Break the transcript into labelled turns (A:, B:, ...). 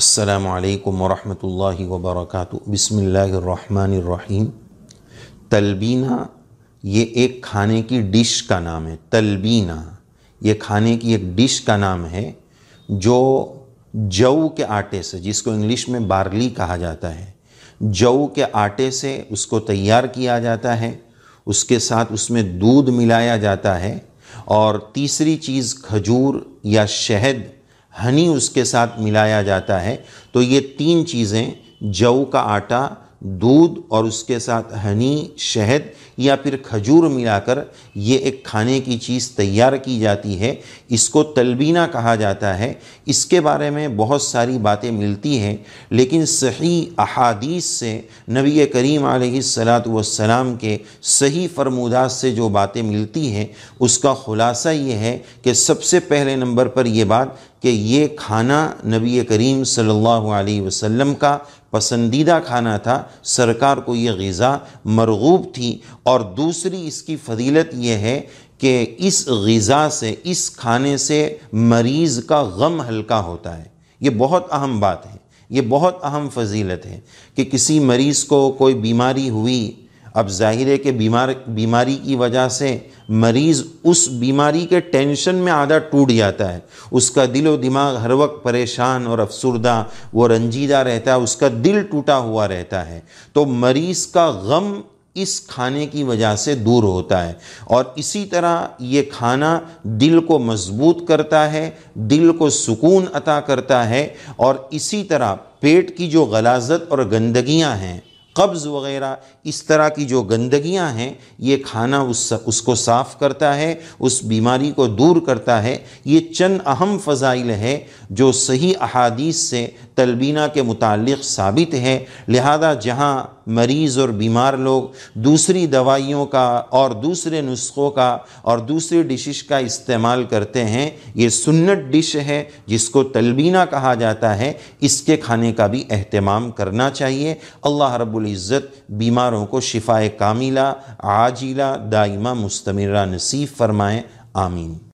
A: السلام علیکم ورحمۃ اللہ وبرکاتہ بسم اللہ الرحمن الرحیم تلبینہ یہ ایک کھانے کی ڈش کا نام ہے تلبینہ یہ کھانے کی ایک ڈش کا نام ہے جو جو کے آٹے سے جس کو انگلش میں بارلی کہا جاتا ہے جو کے آٹے سے اس کو تیار کیا جاتا ہے اس کے ساتھ اس میں دودھ ملایا جاتا ہے اور تیسری چیز کھجور یا شہد ہنی اس کے ساتھ ملایا جاتا ہے تو یہ تین چیزیں جو کا آٹا دودھ اور اس کے ساتھ ہنی شہد یا پھر کھجور ملا کر یہ ایک کھانے کی چیز تیار کی جاتی ہے اس کو تلبینہ کہا جاتا ہے اس کے بارے میں بہت ساری باتیں ملتی ہیں لیکن صحیح احادیث سے نبی کریم علیہ السلاۃ والسلام کے صحیح فرمودات سے جو باتیں ملتی ہیں اس کا خلاصہ یہ ہے کہ سب سے پہلے نمبر پر یہ بات کہ یہ کھانا نبی کریم صلی اللہ علیہ وسلم کا پسندیدہ کھانا تھا سرکار کو یہ غذا مرغوب تھی اور دوسری اس کی فضیلت یہ ہے کہ اس غذا سے اس کھانے سے مریض کا غم ہلکا ہوتا ہے یہ بہت اہم بات ہے یہ بہت اہم فضیلت ہے کہ کسی مریض کو کوئی بیماری ہوئی اب ظاہر ہے کہ بیمار بیماری کی وجہ سے مریض اس بیماری کے ٹینشن میں آدھا ٹوٹ جاتا ہے اس کا دل و دماغ ہر وقت پریشان اور افسردہ وہ رنجیدہ رہتا ہے اس کا دل ٹوٹا ہوا رہتا ہے تو مریض کا غم اس کھانے کی وجہ سے دور ہوتا ہے اور اسی طرح یہ کھانا دل کو مضبوط کرتا ہے دل کو سکون عطا کرتا ہے اور اسی طرح پیٹ کی جو غلازت اور گندگیاں ہیں قبض وغیرہ اس طرح کی جو گندگیاں ہیں یہ کھانا اس اس کو صاف کرتا ہے اس بیماری کو دور کرتا ہے یہ چند اہم فضائل ہے جو صحیح احادیث سے تلبینہ کے متعلق ثابت ہے لہذا جہاں مریض اور بیمار لوگ دوسری دوائیوں کا اور دوسرے نسخوں کا اور دوسرے ڈشش کا استعمال کرتے ہیں یہ سنت ڈش ہے جس کو تلبینہ کہا جاتا ہے اس کے کھانے کا بھی اہتمام کرنا چاہیے اللہ رب العزت بیماروں کو شفائے کاملہ عاجلہ دائمہ مستمرہ نصیب فرمائے آمین